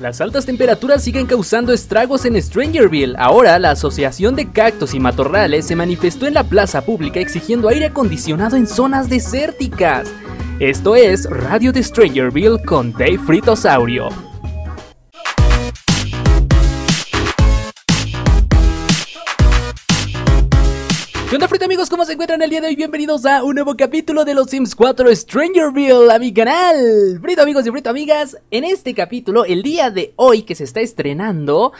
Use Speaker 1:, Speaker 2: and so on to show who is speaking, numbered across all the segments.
Speaker 1: Las altas temperaturas siguen causando estragos en Strangerville. Ahora, la Asociación de Cactos y Matorrales se manifestó en la plaza pública exigiendo aire acondicionado en zonas desérticas. Esto es Radio de Strangerville con Dave Fritosaurio. amigos? ¿Cómo se encuentran el día de hoy? Bienvenidos a un nuevo capítulo de Los Sims 4 Strangerville a mi canal. ¡Frito amigos y frito amigas, en este capítulo, el día de hoy que se está estrenando...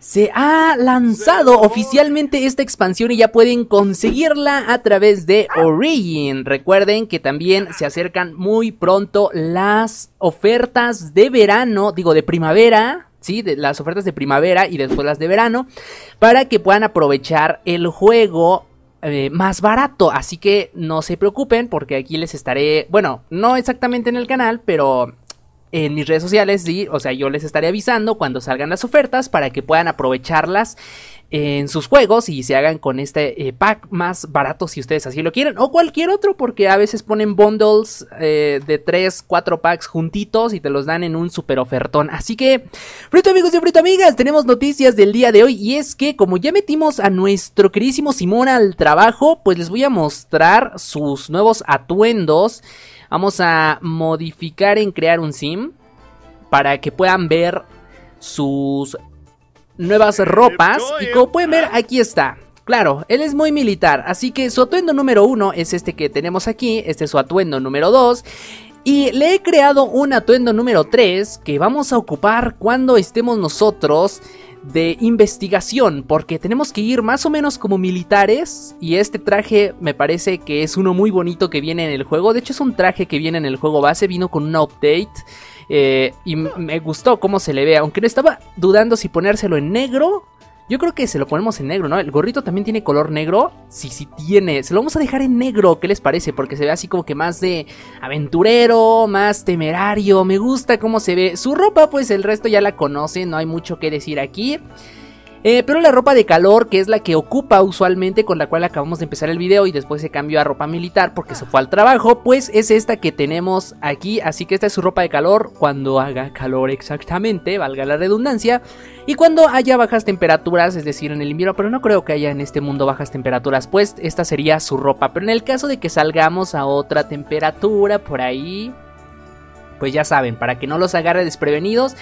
Speaker 1: Se ha lanzado oficialmente esta expansión y ya pueden conseguirla a través de Origin. Recuerden que también se acercan muy pronto las ofertas de verano, digo de primavera, ¿sí? De las ofertas de primavera y después las de verano, para que puedan aprovechar el juego eh, más barato. Así que no se preocupen porque aquí les estaré, bueno, no exactamente en el canal, pero en mis redes sociales, sí, o sea, yo les estaré avisando cuando salgan las ofertas para que puedan aprovecharlas en sus juegos y se hagan con este eh, pack más barato si ustedes así lo quieren o cualquier otro porque a veces ponen bundles eh, de 3, 4 packs juntitos y te los dan en un super ofertón así que frito amigos y frito amigas tenemos noticias del día de hoy y es que como ya metimos a nuestro querísimo Simón al trabajo pues les voy a mostrar sus nuevos atuendos vamos a modificar en crear un sim para que puedan ver sus nuevas ropas y eh. como pueden ver ah. aquí está. Claro, él es muy militar, así que su atuendo número uno es este que tenemos aquí, este es su atuendo número 2 y le he creado un atuendo número 3 que vamos a ocupar cuando estemos nosotros de investigación, porque tenemos que ir más o menos como militares. Y este traje me parece que es uno muy bonito que viene en el juego. De hecho, es un traje que viene en el juego base, vino con un update. Eh, y me gustó cómo se le ve, aunque no estaba dudando si ponérselo en negro. Yo creo que se lo ponemos en negro, ¿no? El gorrito también tiene color negro. Sí, sí tiene. Se lo vamos a dejar en negro, ¿qué les parece? Porque se ve así como que más de aventurero, más temerario. Me gusta cómo se ve. Su ropa, pues el resto ya la conoce no hay mucho que decir aquí. Eh, pero la ropa de calor, que es la que ocupa usualmente con la cual acabamos de empezar el video y después se cambió a ropa militar porque se fue al trabajo, pues es esta que tenemos aquí, así que esta es su ropa de calor cuando haga calor exactamente, valga la redundancia, y cuando haya bajas temperaturas, es decir, en el invierno, pero no creo que haya en este mundo bajas temperaturas, pues esta sería su ropa, pero en el caso de que salgamos a otra temperatura por ahí, pues ya saben, para que no los agarre desprevenidos,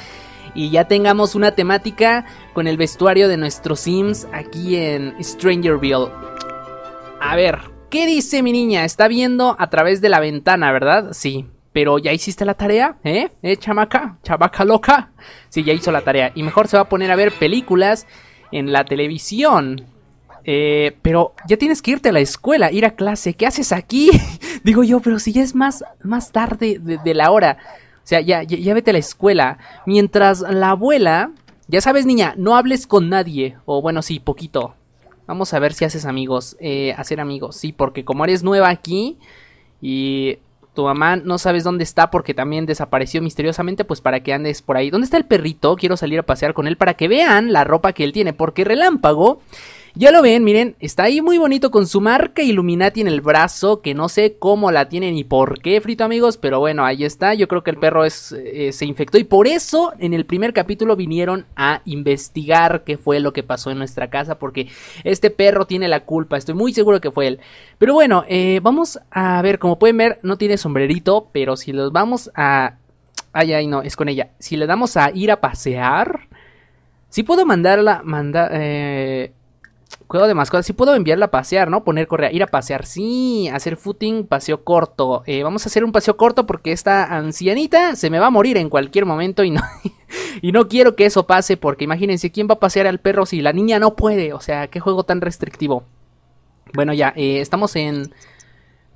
Speaker 1: y ya tengamos una temática con el vestuario de nuestros Sims aquí en Strangerville. A ver, ¿qué dice mi niña? Está viendo a través de la ventana, ¿verdad? Sí. Pero ya hiciste la tarea, ¿eh? ¿Eh, chamaca? ¿Chamaca loca? Sí, ya hizo la tarea. Y mejor se va a poner a ver películas en la televisión. Eh, pero ya tienes que irte a la escuela, ir a clase. ¿Qué haces aquí? Digo yo, pero si ya es más, más tarde de la hora. O sea, ya, ya, vete a la escuela. Mientras la abuela, ya sabes niña, no hables con nadie, o bueno, sí, poquito. Vamos a ver si haces amigos, eh, hacer amigos, sí, porque como eres nueva aquí y tu mamá no sabes dónde está porque también desapareció misteriosamente, pues para que andes por ahí. ¿Dónde está el perrito? Quiero salir a pasear con él para que vean la ropa que él tiene, porque Relámpago ya lo ven, miren, está ahí muy bonito con su marca Illuminati en el brazo, que no sé cómo la tiene ni por qué, frito amigos, pero bueno, ahí está. Yo creo que el perro es, eh, se infectó y por eso en el primer capítulo vinieron a investigar qué fue lo que pasó en nuestra casa, porque este perro tiene la culpa, estoy muy seguro que fue él. Pero bueno, eh, vamos a ver, como pueden ver, no tiene sombrerito, pero si los vamos a... Ay, ay, no, es con ella. Si le damos a ir a pasear... Si puedo mandarla, manda... Eh juego de mascotas. Si puedo enviarla a pasear, ¿no? Poner correa, ir a pasear. Sí, hacer footing, paseo corto. Eh, vamos a hacer un paseo corto porque esta ancianita se me va a morir en cualquier momento y no, y no quiero que eso pase porque imagínense quién va a pasear al perro si la niña no puede. O sea, qué juego tan restrictivo. Bueno, ya, eh, estamos en...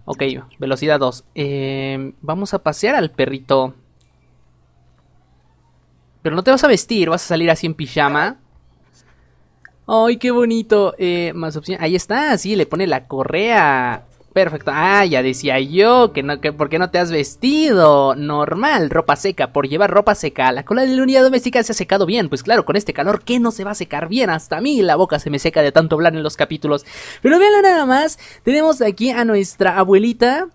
Speaker 1: Ok, velocidad 2. Em, vamos a pasear al perrito. Pero no te vas a vestir, vas a salir así en pijama. Ay, qué bonito. Eh, más opción, Ahí está, sí, le pone la correa. Perfecto. Ah, ya decía yo que no, que por qué no te has vestido normal, ropa seca, por llevar ropa seca. La cola de la unidad doméstica se ha secado bien. Pues claro, con este calor, ¿qué no se va a secar bien? Hasta a mí la boca se me seca de tanto hablar en los capítulos. Pero vean nada más, tenemos aquí a nuestra abuelita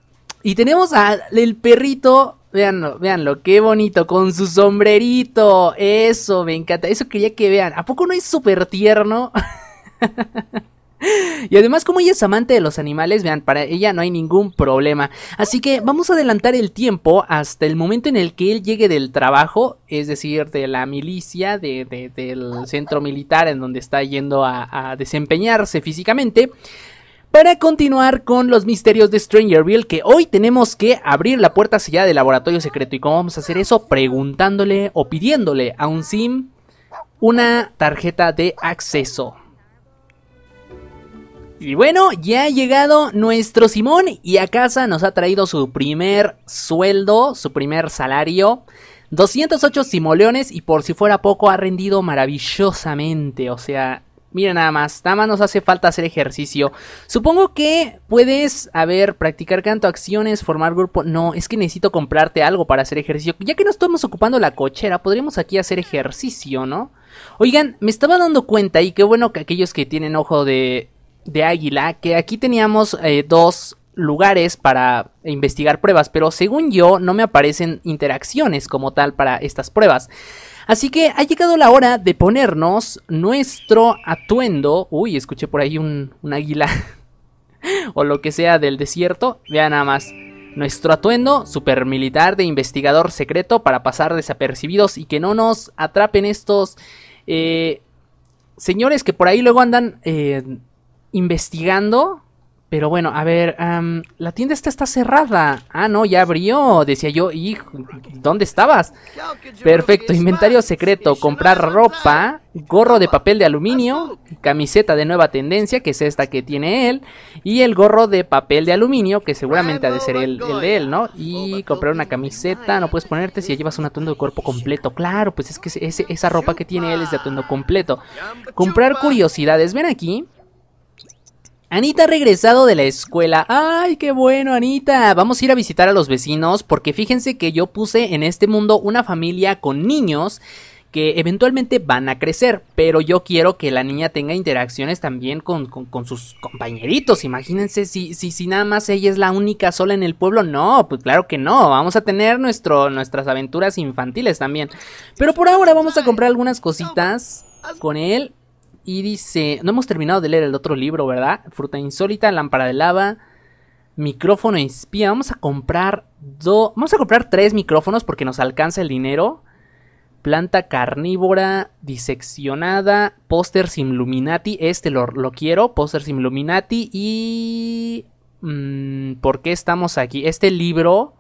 Speaker 1: y tenemos al perrito Veanlo, veanlo, qué bonito, con su sombrerito. Eso, me encanta. Eso quería que vean. ¿A poco no es súper tierno? Y además, como ella es amante de los animales, vean, para ella no hay ningún problema. Así que vamos a adelantar el tiempo hasta el momento en el que él llegue del trabajo, es decir, de la milicia, de, del centro militar en donde está yendo a desempeñarse físicamente. Para continuar con los misterios de Strangerville, que hoy tenemos que abrir la puerta sellada del laboratorio secreto. ¿Y cómo vamos a hacer eso? Preguntándole o pidiéndole a un sim una tarjeta de acceso. Y bueno, ya ha llegado nuestro Simón y a casa nos ha traído su primer sueldo, su primer salario. 208 simoleones y por si fuera poco ha rendido maravillosamente, o sea, Mira nada más, nada más nos hace falta hacer ejercicio. Supongo que puedes, a ver, practicar canto, acciones, formar grupo. No, es que necesito comprarte algo para hacer ejercicio. Ya que no estamos ocupando la cochera, podríamos aquí hacer ejercicio, ¿no? Oigan, me estaba dando cuenta y qué bueno que aquellos que tienen ojo de, de águila, que aquí teníamos eh, dos lugares para investigar pruebas, pero según yo no me aparecen interacciones como tal para estas pruebas. Así que ha llegado la hora de ponernos nuestro atuendo. Uy, escuché por ahí un, águila o lo que sea del desierto. Vean nada más. Nuestro atuendo super militar de investigador secreto para pasar desapercibidos y que no nos atrapen estos eh, señores que por ahí luego andan eh, investigando pero bueno, a ver, la tienda esta está cerrada. Ah, no, ya abrió. Decía yo, hijo, ¿dónde estabas? Perfecto, inventario secreto, comprar ropa, gorro de papel de aluminio, camiseta de nueva tendencia, que es esta que tiene él, y el gorro de papel de aluminio, que seguramente ha de ser el, de él, ¿no? Y comprar una camiseta, no puedes ponerte si llevas un atuendo de cuerpo completo. Claro, pues es que esa ropa que tiene él es de atuendo completo. Comprar curiosidades, ven aquí. Anita ha regresado de la escuela. ¡Ay, qué bueno, Anita! Vamos a ir a visitar a los vecinos porque fíjense que yo puse en este mundo una familia con niños que eventualmente van a crecer, pero yo quiero que la niña tenga interacciones también con, sus compañeritos. Imagínense si, si, si, nada más ella es la única sola en el pueblo. No, pues claro que no. Vamos a tener nuestro, nuestras aventuras infantiles también. Pero por ahora vamos a comprar algunas cositas con él y dice, no hemos terminado de leer el otro libro, ¿verdad? Fruta insólita, lámpara de lava, micrófono espía. Vamos a comprar dos, vamos a comprar tres micrófonos porque nos alcanza el dinero. Planta carnívora, diseccionada, póster Illuminati, este lo, lo quiero, póster Illuminati y... Mm, ¿Por qué estamos aquí? Este libro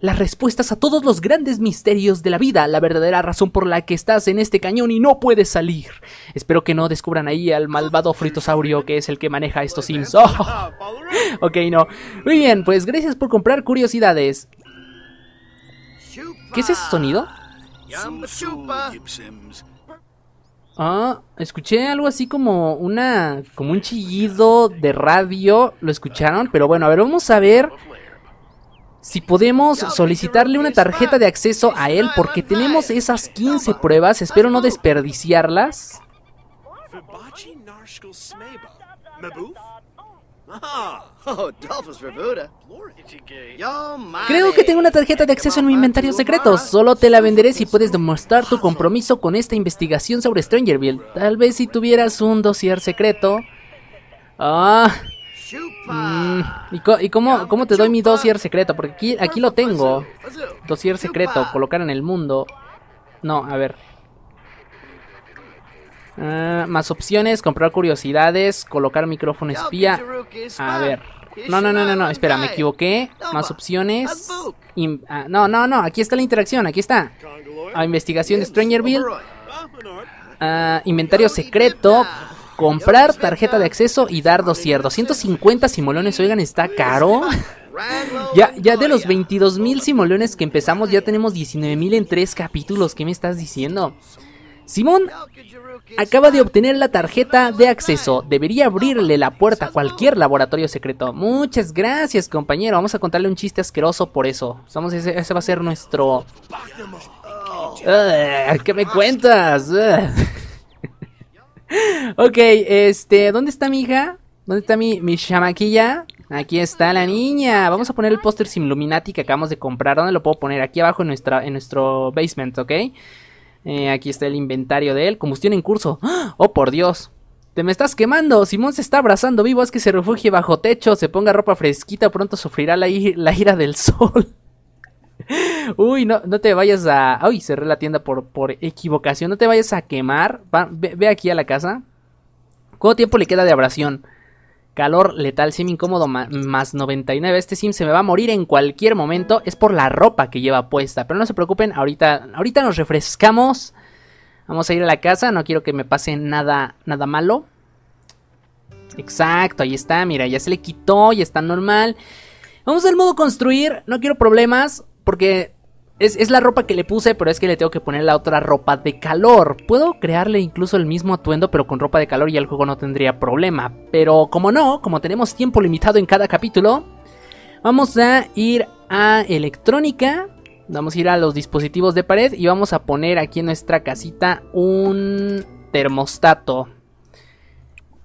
Speaker 1: las respuestas a todos los grandes misterios de la vida, la verdadera razón por la que estás en este cañón y no puedes salir. Espero que no descubran ahí al malvado fritosaurio que es el que maneja estos sims. Oh. Ok, no. Muy bien, pues gracias por comprar curiosidades. ¿Qué es ese sonido? Ah, escuché algo así como una como un chillido de radio, lo escucharon, pero bueno, a ver, vamos a ver si podemos solicitarle una tarjeta de acceso a él porque tenemos esas 15 pruebas, espero no desperdiciarlas. Creo que tengo una tarjeta de acceso en mi inventario secreto. Solo te la venderé si puedes demostrar tu compromiso con esta investigación sobre Strangerville. Tal vez si tuvieras un dossier secreto. Ah. Mm, ¿Y, y cómo, cómo, te doy mi dossier secreto? Porque aquí, lo tengo. Dossier secreto, colocar en el mundo. No, a ver. Ah, más opciones, comprar curiosidades, colocar micrófono espía. A ver. No, no, no, no, no, espera, me equivoqué. Más opciones. Ah, no, no, no, aquí está la interacción, aquí está. A ah, investigación de Strangerville. inventario secreto comprar tarjeta de acceso y dar 200 150 simoleones, oigan, está caro. Ya, ya de los 22 mil simoleones que empezamos, ya tenemos 19 mil en tres capítulos. ¿Qué me estás diciendo? Simón acaba de obtener la tarjeta de acceso. Debería abrirle la puerta a cualquier laboratorio secreto. Muchas gracias, compañero. Vamos a contarle un chiste asqueroso por eso. Vamos, ese, va a ser nuestro. ¿Qué me cuentas? ok, este, ¿dónde está mi hija? ¿Dónde está mi, mi chamaquilla? Aquí está la niña. Vamos a poner el póster luminati que acabamos de comprar. ¿Dónde lo puedo poner? Aquí abajo en, nuestra, en nuestro basement, ¿ok? Eh, aquí está el inventario de él. Combustión en curso. ¡Ah! ¡Oh, por Dios! Te me estás quemando. Simón se está abrazando vivo. Es que se refugie bajo techo. Se ponga ropa fresquita. Pronto sufrirá la, la ira del sol. Uy, no, no te vayas a. Uy, cerré la tienda por, por equivocación. No te vayas a quemar. ve, aquí a la casa. ¿Cuánto tiempo le queda de abrasión? Calor letal, sim incómodo más 99. Este sim se me va a morir en cualquier momento. Es por la ropa que lleva puesta. Pero no se preocupen, ahorita, ahorita nos refrescamos. Vamos a ir a la casa. No quiero que me pase nada, nada malo. Exacto, ahí está. Mira, ya se le quitó, y está normal. Vamos al modo construir. No quiero problemas. Porque es, la ropa que le puse, pero es que le tengo que poner la otra ropa de calor. Puedo crearle incluso el mismo atuendo, pero con ropa de calor y el juego no tendría problema. Pero como no, como tenemos tiempo limitado en cada capítulo, vamos a ir a electrónica. Vamos a ir a los dispositivos de pared y vamos a poner aquí en nuestra casita un termostato.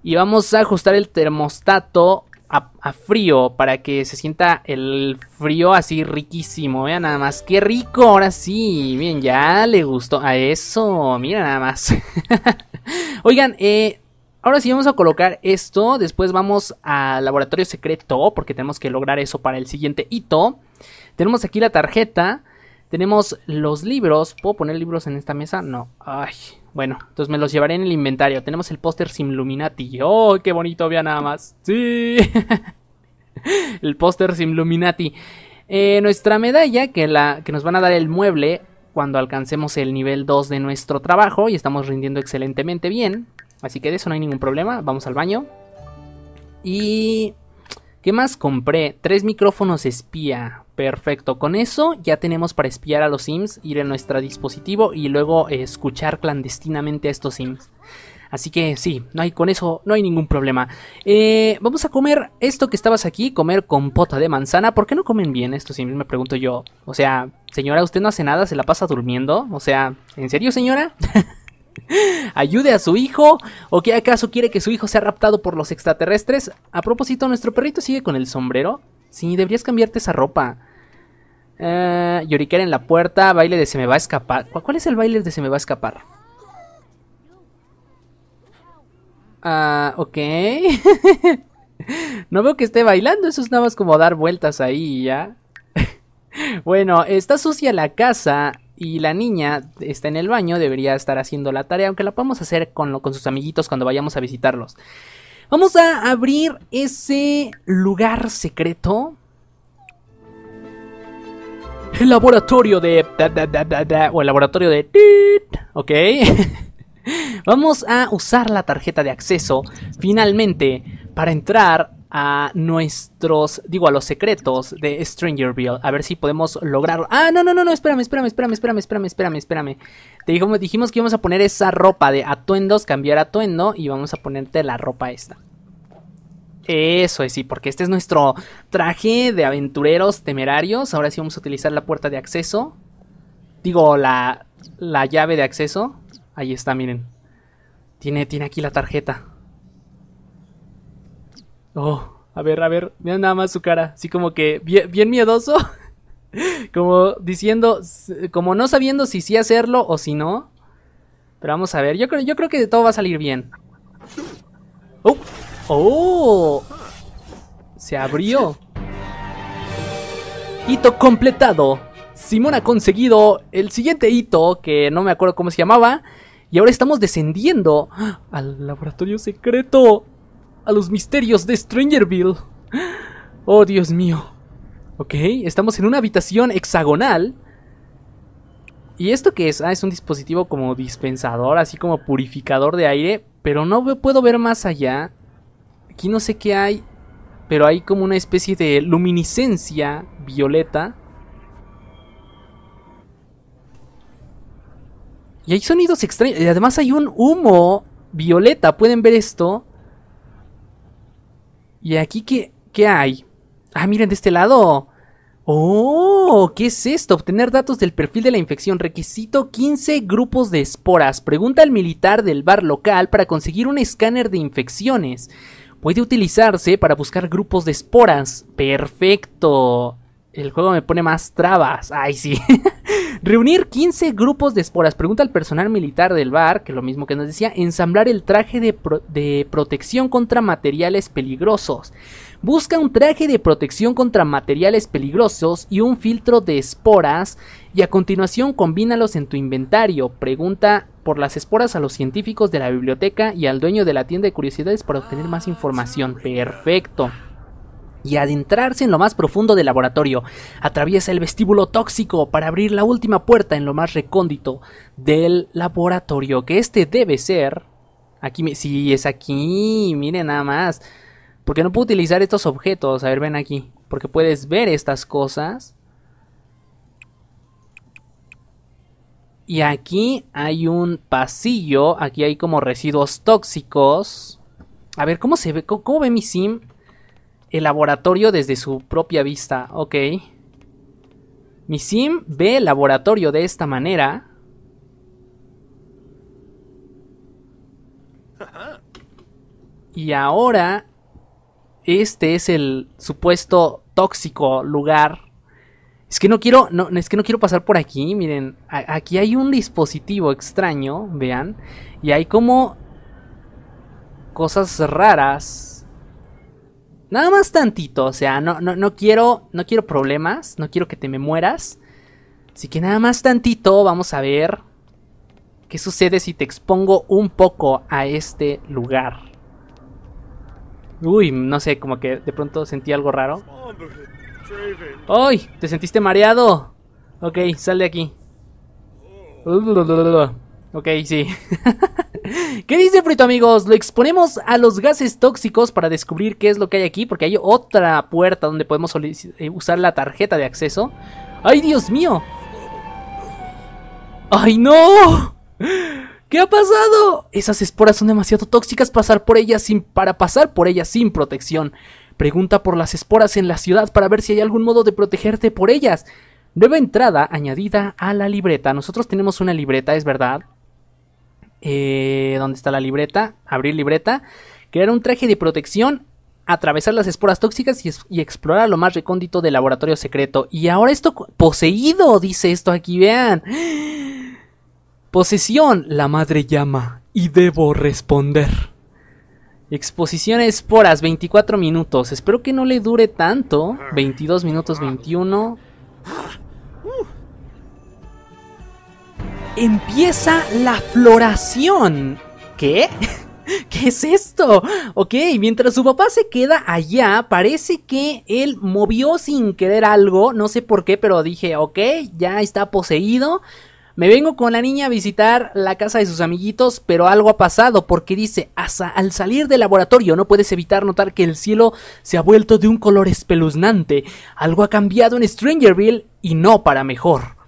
Speaker 1: Y vamos a ajustar el termostato a, frío para que se sienta el frío así riquísimo. Vean nada más, qué rico, ahora sí. Bien, ya le gustó a eso. Mira nada más. Oigan, eh, Ahora sí vamos a colocar esto, después vamos al laboratorio secreto, porque tenemos que lograr eso para el siguiente hito. Tenemos aquí la tarjeta, tenemos los libros, ¿puedo poner libros en esta mesa? No, ay, bueno, entonces me los llevaré en el inventario. Tenemos el póster Simluminati. ¡Oh, qué bonito! Vea nada más. ¡Sí! el póster Simluminati. Eh, nuestra medalla, que, la, que nos van a dar el mueble cuando alcancemos el nivel 2 de nuestro trabajo y estamos rindiendo excelentemente bien. Así que de eso no hay ningún problema. Vamos al baño. Y ¿Qué más compré? Tres micrófonos espía. Perfecto, con eso ya tenemos para espiar a los Sims, ir en nuestro dispositivo y luego eh, escuchar clandestinamente a estos Sims. Así que sí, no hay, con eso no hay ningún problema. Eh, vamos a comer esto que estabas aquí, comer compota de manzana. ¿Por qué no comen bien estos Sims? me pregunto yo. O sea, señora, usted no hace nada, se la pasa durmiendo. O sea, ¿en serio, señora? ayude a su hijo o que acaso quiere que su hijo sea raptado por los extraterrestres. A propósito, nuestro perrito sigue con el sombrero. Sí, deberías cambiarte esa ropa. Uh, en la puerta, baile de se me va a escapar. ¿Cuál es el baile de se me va a escapar? Ah, ok. no veo que esté bailando, eso es nada más como dar vueltas ahí ya. bueno, está sucia la casa y la niña está en el baño, debería estar haciendo la tarea, aunque la podemos hacer con, con sus amiguitos cuando vayamos a visitarlos. Vamos a abrir ese lugar secreto. El laboratorio de... o el laboratorio de... Ok. Vamos a usar la tarjeta de acceso finalmente para entrar a nuestros, digo, a los secretos de Stranger StrangerVille, A ver si podemos lograrlo. Ah, no, no, no, no, espérame, espérame, espérame, espérame, espérame, espérame, espérame. Te dijimos, que íbamos a poner esa ropa de atuendos, cambiar atuendo y vamos a ponerte la ropa esta. Eso es, sí, porque este es nuestro traje de aventureros temerarios. Ahora sí vamos a utilizar la puerta de acceso. Digo, la, la llave de acceso. Ahí está, miren. Tiene, tiene aquí la tarjeta. Oh, a ver, a ver, mira nada más su cara, así como que bien, miedoso, como diciendo, como no sabiendo si sí hacerlo o si no. Pero vamos a ver, yo creo, yo creo que de todo va a salir bien. ¡Oh! ¡Oh! Se abrió. Hito completado. Simón ha conseguido el siguiente hito, que no me acuerdo cómo se llamaba. Y ahora estamos descendiendo al laboratorio secreto a los misterios de Strangerville. Oh, Dios mío. Ok, estamos en una habitación hexagonal. ¿Y esto qué es? Ah, es un dispositivo como dispensador, así como purificador de aire. Pero no puedo ver más allá. Aquí no sé qué hay. Pero hay como una especie de luminiscencia violeta. Y hay sonidos extraños. Y además hay un humo violeta. ¿Pueden ver esto? ¿Y aquí qué, qué hay? Ah, miren, de este lado. Oh, ¿qué es esto? Obtener datos del perfil de la infección. Requisito 15 grupos de esporas. Pregunta al militar del bar local para conseguir un escáner de infecciones. Puede utilizarse para buscar grupos de esporas. Perfecto el juego me pone más trabas. Ay, sí. Reunir 15 grupos de esporas. Pregunta al personal militar del bar, que es lo mismo que nos decía. Ensamblar el traje de, de protección contra materiales peligrosos. Busca un traje de protección contra materiales peligrosos y un filtro de esporas. Y a continuación combínalos en tu inventario. Pregunta por las esporas a los científicos de la biblioteca y al dueño de la tienda de curiosidades para obtener más ah, información. Perfecto y adentrarse en lo más profundo del laboratorio. Atraviesa el vestíbulo tóxico para abrir la última puerta en lo más recóndito del laboratorio, que este debe ser... Aquí, si sí, es aquí, miren nada más. Porque no puedo utilizar estos objetos, a ver, ven aquí. Porque puedes ver estas cosas. Y aquí hay un pasillo, aquí hay como residuos tóxicos. A ver, ¿cómo se ve? cómo ve mi sim? el laboratorio desde su propia vista. Ok. Mi sim ve el laboratorio de esta manera. Y ahora este es el supuesto tóxico lugar. Es que no quiero, es que no quiero pasar por aquí. Miren, aquí hay un dispositivo extraño, vean, y hay como cosas raras Nada más tantito, o sea, no, no, quiero, no quiero problemas, no quiero que te me mueras. Así que nada más tantito, vamos a ver qué sucede si te expongo un poco a este lugar. Uy, no sé, como que de pronto sentí algo raro. ¡Ay! ¿Te sentiste mareado? Ok, sal de aquí. Ok, sí. ¿Qué dice Frito amigos? Lo exponemos a los gases tóxicos para descubrir qué es lo que hay aquí, porque hay otra puerta donde podemos eh, usar la tarjeta de acceso. ¡Ay, Dios mío! ¡Ay, no! ¿Qué ha pasado? Esas esporas son demasiado tóxicas pasar por ellas sin, para pasar por ellas sin protección. Pregunta por las esporas en la ciudad para ver si hay algún modo de protegerte por ellas. Nueva entrada añadida a la libreta. Nosotros tenemos una libreta, es verdad eh, donde está la libreta, abrir libreta, crear un traje de protección, atravesar las esporas tóxicas y, explorar lo más recóndito del laboratorio secreto. Y ahora esto poseído, dice esto aquí, vean. Posesión, la madre llama y debo responder. Exposición a esporas, 24 minutos. Espero que no le dure tanto. 22 minutos 21. empieza la floración. ¿Qué? ¿Qué es esto? Ok, mientras su papá se queda allá, parece que él movió sin querer algo, no sé por qué, pero dije, ok, ya está poseído. Me vengo con la niña a visitar la casa de sus amiguitos, pero algo ha pasado porque dice, hasta al salir del laboratorio no puedes evitar notar que el cielo se ha vuelto de un color espeluznante. Algo ha cambiado en Strangerville y no para mejor.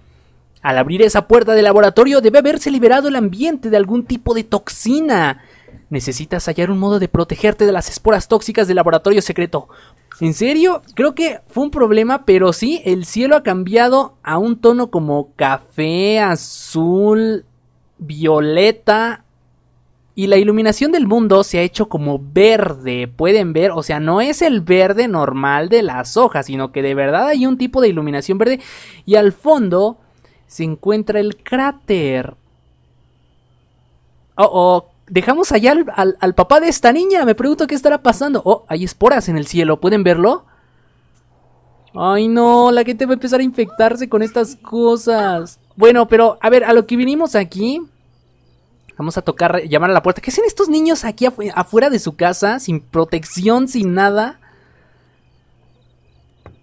Speaker 1: Al abrir esa puerta del laboratorio debe haberse liberado el ambiente de algún tipo de toxina. Necesitas hallar un modo de protegerte de las esporas tóxicas del laboratorio secreto. En serio, creo que fue un problema, pero sí, el cielo ha cambiado a un tono como café, azul, violeta. Y la iluminación del mundo se ha hecho como verde, pueden ver, o sea, no es el verde normal de las hojas, sino que de verdad hay un tipo de iluminación verde. Y al fondo se encuentra el cráter. Oh, oh, dejamos allá al, papá de esta niña. Me pregunto qué estará pasando. Oh, hay esporas en el cielo. ¿Pueden verlo? Ay, no, la gente va a empezar a infectarse con estas cosas. Bueno, pero a ver, a lo que vinimos aquí. Vamos a tocar, llamar a la puerta. ¿Qué hacen estos niños aquí afuera de su casa? Sin protección, sin nada.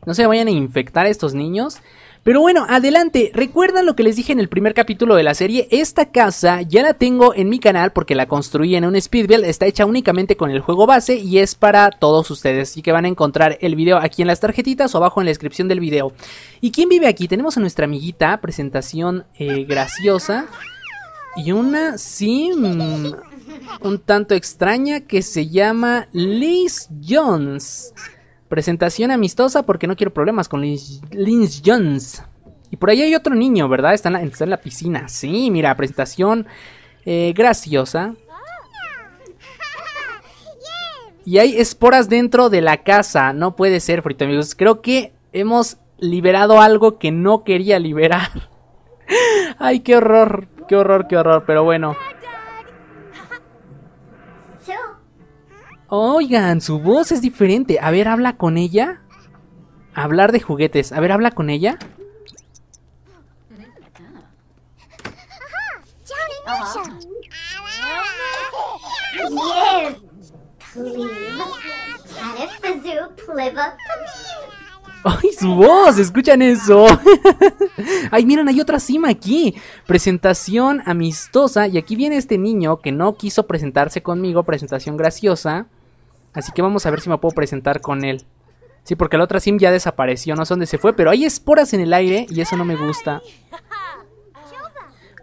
Speaker 1: No se vayan a infectar estos niños. Pero bueno, adelante, recuerdan lo que les dije en el primer capítulo de la serie, esta casa ya la tengo en mi canal porque la construí en un speedbuild, está hecha únicamente con el juego base y es para todos ustedes, así que van a encontrar el video aquí en las tarjetitas o abajo en la descripción del video. ¿Y quién vive aquí? Tenemos a nuestra amiguita, presentación eh, graciosa y una sim un tanto extraña que se llama Liz Jones. Presentación amistosa porque no quiero problemas con Lynch, Jones. Y por ahí hay otro niño, ¿verdad? Está en la, piscina. Sí, mira, presentación eh, graciosa. Y hay esporas dentro de la casa. No puede ser, frito amigos. Creo que hemos liberado algo que no quería liberar. Ay, qué horror, qué horror, qué horror. Pero bueno. Oigan, su voz es diferente. A ver, habla con ella. Hablar de juguetes. A ver, habla con ella. ¡Ay, su voz! ¿Escuchan eso? ¡Ay, miren, hay otra cima aquí! Presentación amistosa. Y aquí viene este niño que no quiso presentarse conmigo. Presentación graciosa. Así que vamos a ver si me puedo presentar con él. Sí, porque la otra sim ya desapareció, no sé dónde se fue, pero hay esporas en el aire y eso no me gusta.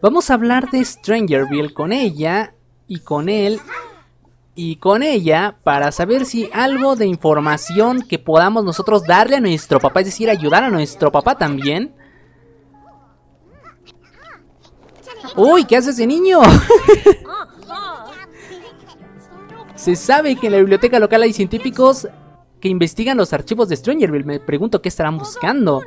Speaker 1: Vamos a hablar de Strangerville con ella y con él y con ella para saber si algo de información que podamos nosotros darle a nuestro papá, es decir, ayudar a nuestro papá también. ¡Uy! ¿Qué hace ese niño? Se sabe que en la biblioteca local hay científicos que investigan los archivos de Strangerville. Me pregunto qué estarán buscando.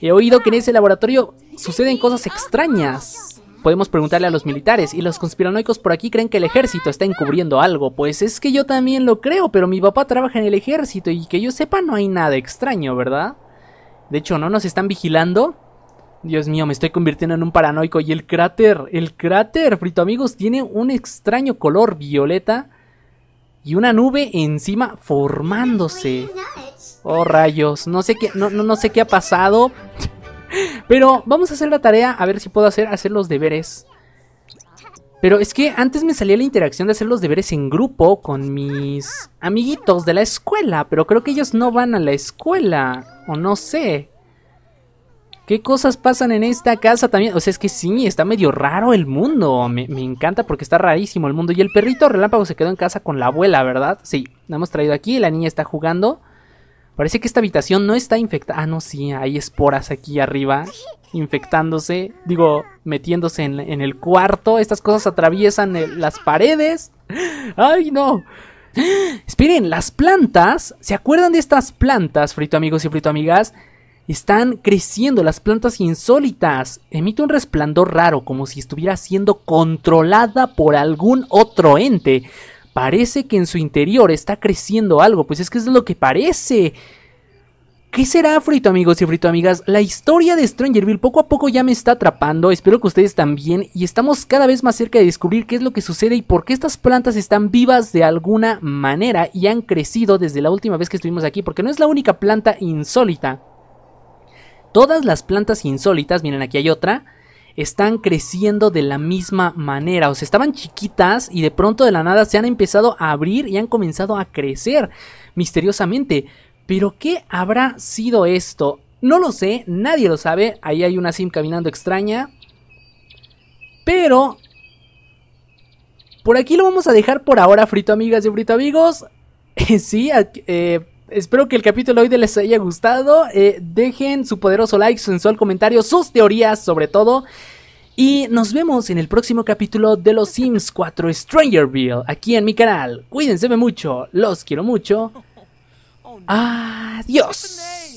Speaker 1: He oído que en ese laboratorio suceden cosas extrañas. Podemos preguntarle a los militares y los conspiranoicos por aquí creen que el ejército está encubriendo algo. Pues es que yo también lo creo, pero mi papá trabaja en el ejército y que yo sepa no hay nada extraño, ¿verdad? De hecho, ¿no nos están vigilando? Dios mío, me estoy convirtiendo en un paranoico. Y el cráter, el cráter, frito amigos, tiene un extraño color violeta y una nube encima formándose. Oh rayos, no sé qué, no, no, sé qué ha pasado. Pero vamos a hacer la tarea, a ver si puedo hacer, hacer los deberes. Pero es que antes me salía la interacción de hacer los deberes en grupo con mis amiguitos de la escuela, pero creo que ellos no van a la escuela, o no sé. ¿Qué cosas pasan en esta casa también? O sea, es que sí, está medio raro el mundo. Me, encanta porque está rarísimo el mundo. Y el perrito relámpago se quedó en casa con la abuela, ¿verdad? Sí, la hemos traído aquí. La niña está jugando. Parece que esta habitación no está infectada. Ah, no, sí, hay esporas aquí arriba. Infectándose. Digo, metiéndose en, el cuarto. Estas cosas atraviesan las paredes. ¡Ay, no! Esperen, las plantas. ¿Se acuerdan de estas plantas, frito amigos y frito amigas? Están creciendo las plantas insólitas. Emite un resplandor raro, como si estuviera siendo controlada por algún otro ente. Parece que en su interior está creciendo algo, pues es que es lo que parece. ¿Qué será, Frito amigos y Frito amigas? La historia de Strangerville poco a poco ya me está atrapando, espero que ustedes también, y estamos cada vez más cerca de descubrir qué es lo que sucede y por qué estas plantas están vivas de alguna manera y han crecido desde la última vez que estuvimos aquí, porque no es la única planta insólita Todas las plantas insólitas, miren aquí hay otra, están creciendo de la misma manera. O sea, estaban chiquitas y de pronto de la nada se han empezado a abrir y han comenzado a crecer misteriosamente. Pero ¿qué habrá sido esto? No lo sé, nadie lo sabe. Ahí hay una sim caminando extraña. Pero... Por aquí lo vamos a dejar por ahora, frito amigas y frito amigos. sí, eh, espero que el capítulo de hoy les haya gustado. Eh, dejen su poderoso like, su sensual comentario, sus teorías sobre todo. Y nos vemos en el próximo capítulo de Los Sims 4 Strangerville, aquí en mi canal. Cuídense mucho, los quiero mucho. Oh, Adiós.